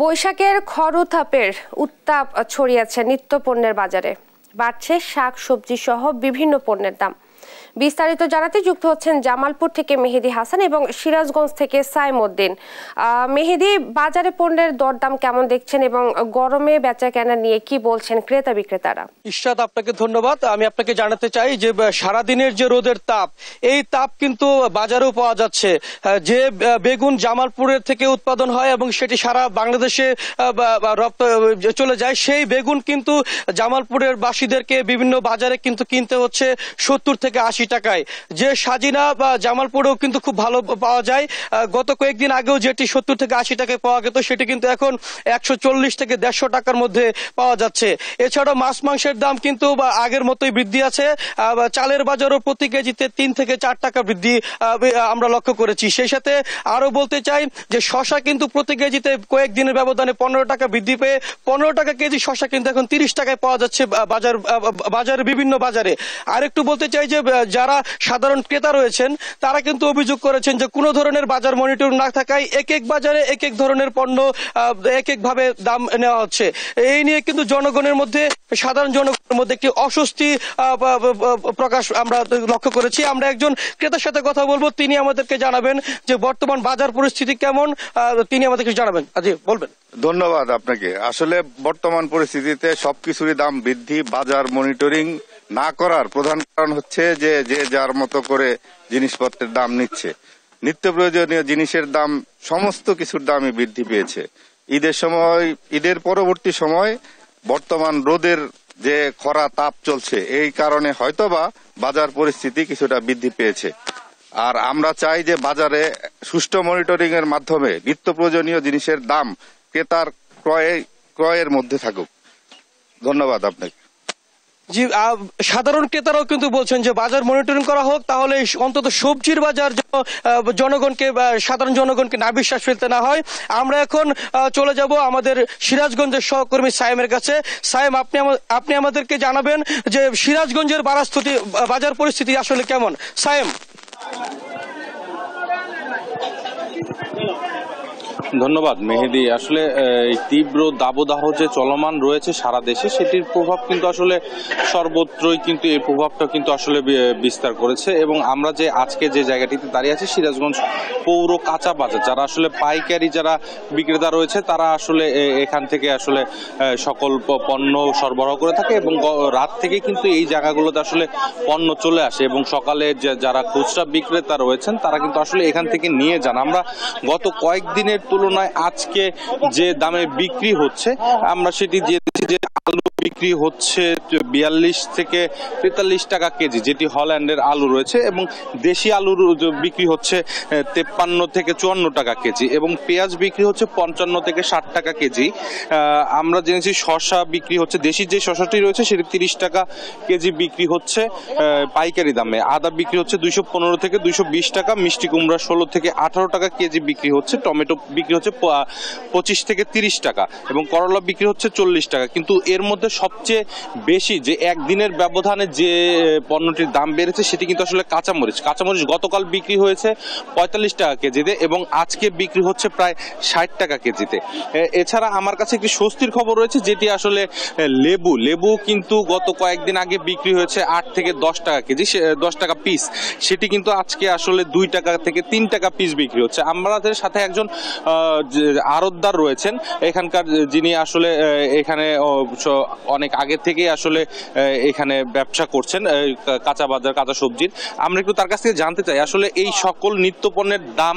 বৈশাখের খরতাপের উত্তাপ ছড়িয়েছে নিত্য পণ্যের বাজারে বাড়ছে শাক সবজি সহ বিভিন্ন পণ্যের দাম বিস্তারিত জানাতে যুক্ত হচ্ছেন জামালপুর থেকে মেহেদি হাসান এবং সিরাজগঞ্জ থেকে সাইমুদ্দিন মেহেদি বাজারে পণ্যের দরদাম কেমন দেখছেন এবং গরমে বেচা কেনা নিয়ে কি বলছেন ক্রেতা বিক্রেতারা ইশাদ আপনাকে ধন্যবাদ আমি আপনাকে জানাতে চাই যে সারাদিনের যে রোদের তাপ এই তাপ কিন্তু বাজারেও পাওয়া যাচ্ছে যে বেগুন জামালপুরের থেকে উৎপাদন হয় এবং সেটি সারা বাংলাদেশে চলে যায় সেই বেগুন কিন্তু জামালপুরের বাসীদেরকে বিভিন্ন বাজারে কিন্তু কিনতে হচ্ছে সত্তর থেকে আশি আশি টাকায় যে সাজিনা বা জামালপুরেও কিন্তু খুব ভালো পাওয়া যায় গত কয়েকদিন আগেও যেটি সত্তর থেকে আশি টাকায় পাওয়া গেত সেটি কিন্তু এখন একশো চল্লিশ থেকে দেড়শো টাকার মধ্যে পাওয়া যাচ্ছে এছাড়াও মাছ মাংসের দাম কিন্তু আগের মতোই বৃদ্ধি আছে চালের বাজারও প্রতি কেজিতে তিন থেকে চার টাকা বৃদ্ধি আমরা লক্ষ্য করেছি সেই সাথে আরও বলতে চাই যে শশা কিন্তু প্রতি কেজিতে কয়েকদিনের ব্যবধানে পনেরো টাকা বৃদ্ধি পেয়ে পনেরো টাকা কেজি শশা কিন্তু এখন তিরিশ টাকায় পাওয়া যাচ্ছে বাজার বাজারে বিভিন্ন বাজারে আরেকটু বলতে চাই যে যারা সাধারণ ক্রেতা রয়েছেন তারা কিন্তু অভিযোগ করেছেন যে কোনো ধরনের বাজার মনিটর না থাকায় এক এক বাজারে এক এক ধরনের পণ্য এক একভাবে দাম নেওয়া হচ্ছে এই নিয়ে কিন্তু জনগণের মধ্যে সাধারণ জনগণের মধ্যে একটি অস্বস্তি প্রকাশ আমরা লক্ষ্য করেছি আমরা একজন ক্রেতার সাথে কথা বলবো তিনি আমাদেরকে জানাবেন যে বর্তমান বাজার পরিস্থিতি কেমন তিনি আমাদেরকে জানাবেন আজি বলবেন ধন্যবাদ আপনাকে আসলে বর্তমান পরিস্থিতিতে সবকিছুরই দাম বৃদ্ধি বাজার মনিটরিং না করার প্রধান কারণ হচ্ছে যে যে যার মতো করে জিনিসপত্রের দাম নিচ্ছে নিত্য প্রয়োজনীয় জিনিসের দাম সমস্ত কিছুর দামই বৃদ্ধি পেয়েছে ঈদের সময় ঈদের পরবর্তী সময় বর্তমান রোদের যে খরা তাপ চলছে এই কারণে হয়তোবা বাজার পরিস্থিতি কিছুটা বৃদ্ধি পেয়েছে আর আমরা চাই যে বাজারে সুষ্ঠু মনিটরিং এর মাধ্যমে নিত্য প্রয়োজনীয় জিনিসের দাম ক্রেতার ক্রয় ক্রয়ের মধ্যে থাকুক ধন্যবাদ আপনাকে জি সাধারণ ক্রেতারাও কিন্তু বলছেন যে বাজার মনিটরিং করা হোক তাহলে অন্তত সবজির বাজার জনগণকে সাধারণ জনগণকে না বিশ্বাস ফেলতে না হয় আমরা এখন চলে যাব আমাদের সিরাজগঞ্জের সহকর্মী সাইমের কাছে সাইম আপনি আপনি আমাদেরকে জানাবেন যে সিরাজগঞ্জের বারাস্তুতি বাজার পরিস্থিতি আসলে কেমন সাইম ধন্যবাদ মেহেদি আসলে এই তীব্র দাবদাহ যে চলমান রয়েছে সারা দেশে সেটির প্রভাব কিন্তু আসলে সর্বত্রই কিন্তু এই প্রভাবটা কিন্তু আসলে বিস্তার করেছে এবং আমরা যে আজকে যে জায়গাটিতে দাঁড়িয়ে আছি সিরাজগঞ্জ পৌর কাঁচা বাজার যারা আসলে পাইকারি যারা বিক্রেতা রয়েছে তারা আসলে এখান থেকে আসলে সকল পণ্য সরবরাহ করে থাকে এবং রাত থেকে কিন্তু এই জায়গাগুলোতে আসলে পণ্য চলে আসে এবং সকালে যারা খুচরা বিক্রেতা রয়েছেন তারা কিন্তু আসলে এখান থেকে নিয়ে যান আমরা গত কয়েকদিনের তুলনায় তুলনায় আজকে যে দামে বিক্রি হচ্ছে আমরা সেটি যে বিক্রি হচ্ছে বিয়াল্লিশ থেকে তেতাল্লিশ টাকা কেজি যেটি হল্যান্ডের আলু রয়েছে এবং দেশি আলুর বিক্রি হচ্ছে তেপ্পান্ন থেকে চুয়ান্ন টাকা কেজি এবং পেঁয়াজ বিক্রি হচ্ছে পঞ্চান্ন থেকে ষাট টাকা কেজি আমরা জেনেছি শশা বিক্রি হচ্ছে দেশি যে শশাটি রয়েছে সেটি তিরিশ টাকা কেজি বিক্রি হচ্ছে পাইকারি দামে আদা বিক্রি হচ্ছে দুইশো পনেরো থেকে দুইশো বিশ টাকা মিষ্টি কুমড়া ষোলো থেকে আঠারো টাকা কেজি বিক্রি হচ্ছে টমেটো বিক্রি হচ্ছে পঁচিশ থেকে তিরিশ টাকা এবং করলা বিক্রি হচ্ছে চল্লিশ টাকা কিন্তু এর মধ্যে সবচেয়ে বেশি যে একদিনের ব্যবধানে যে পণ্যটির দাম বেড়েছে সেটি কিন্তু আসলে কাঁচামরিচ কাঁচামরিচ গতকাল বিক্রি হয়েছে পঁয়তাল্লিশ টাকা কেজিতে এবং আজকে বিক্রি হচ্ছে প্রায় ষাট টাকা কেজিতে এছাড়া আমার কাছে একটি স্বস্তির খবর রয়েছে যেটি আসলে লেবু লেবু কিন্তু গত কয়েকদিন আগে বিক্রি হয়েছে আট থেকে দশ টাকা কেজি দশ টাকা পিস সেটি কিন্তু আজকে আসলে দুই টাকা থেকে তিন টাকা পিস বিক্রি হচ্ছে আমাদের সাথে একজন আরতদার রয়েছেন এখানকার যিনি আসলে এখানে অনেক আগে থেকেই আসলে এখানে ব্যবসা করছেন কাঁচা বাজার কাঁচা সবজির আমরা একটু তার কাছ থেকে জানতে চাই আসলে এই সকল নিত্যপণ্যের দাম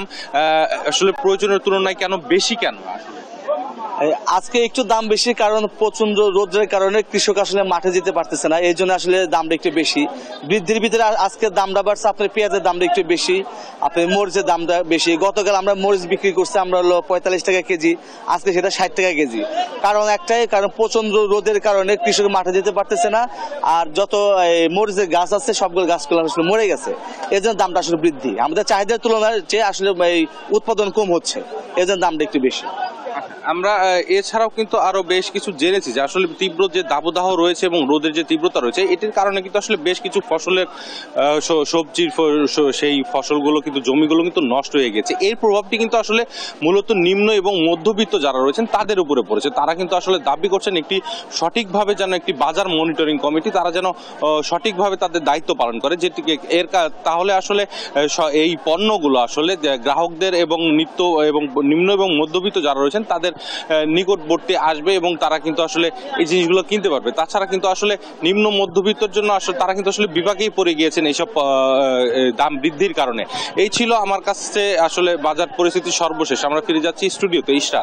আসলে প্রয়োজনের তুলনায় কেন বেশি কেন আসলে আজকে একটু দাম বেশি কারণ প্রচন্ড রোদ্রের কারণে কৃষক আসলে মাঠে যেতে পারতেছে না এই জন্য আসলে দামটা একটু বেশি বৃদ্ধির ভিতরে আজকে দামটা বাড়ছে আপনার পেঁয়াজের দামটা একটু বেশি আপনার মরিচের দামটা বেশি গতকাল আমরা মরিচ বিক্রি করছি আমরা হলো পঁয়তাল্লিশ টাকা কেজি আজকে সেটা ষাট টাকা কেজি কারণ একটাই কারণ প্রচন্ড রোদের কারণে কৃষক মাঠে যেতে পারতেছে না আর যত মরিচের গাছ আছে সবগুলো গাছগুলো আসলে মরে গেছে এই জন্য দামটা আসলে বৃদ্ধি আমাদের চাহিদার তুলনায় যে আসলে এই উৎপাদন কম হচ্ছে এই জন্য দামটা একটু বেশি আচ্ছা, আমরা এছাড়াও কিন্তু আরও বেশ কিছু জেনেছি যে আসলে তীব্র যে দাবদাহ রয়েছে এবং রোদের যে তীব্রতা রয়েছে এটির কারণে কিন্তু আসলে বেশ কিছু ফসলের সবজির সেই ফসলগুলো কিন্তু জমিগুলো কিন্তু নষ্ট হয়ে গেছে এর প্রভাবটি কিন্তু আসলে মূলত নিম্ন এবং মধ্যবিত্ত যারা রয়েছেন তাদের উপরে পড়েছে তারা কিন্তু আসলে দাবি করছেন একটি সঠিকভাবে যেন একটি বাজার মনিটরিং কমিটি তারা যেন সঠিকভাবে তাদের দায়িত্ব পালন করে যেটিকে এর তাহলে আসলে এই পণ্যগুলো আসলে গ্রাহকদের এবং নিত্য এবং নিম্ন এবং মধ্যবিত্ত যারা রয়েছেন তাদের তাদের নিকটবর্তী আসবে এবং তারা কিন্তু আসলে এই জিনিসগুলো কিনতে পারবে তাছাড়া কিন্তু আসলে নিম্ন মধ্যবিত্তর জন্য আসলে তারা কিন্তু আসলে বিভাগেই পড়ে গিয়েছেন এইসব দাম বৃদ্ধির কারণে এই ছিল আমার কাছে আসলে বাজার পরিস্থিতি সর্বশেষ আমরা ফিরে যাচ্ছি স্টুডিওতে ইসরা